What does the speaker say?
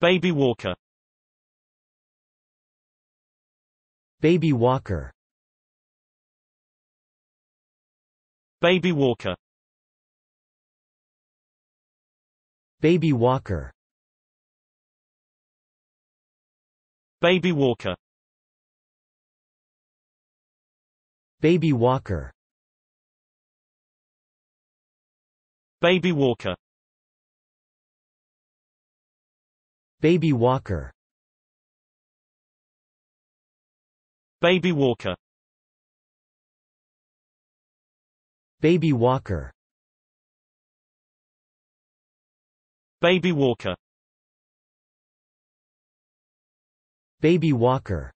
Baby Walker Baby Walker Baby Walker Baby Walker Baby Walker Baby Walker Baby Walker Baby Walker Baby Walker Baby Walker Baby Walker Baby Walker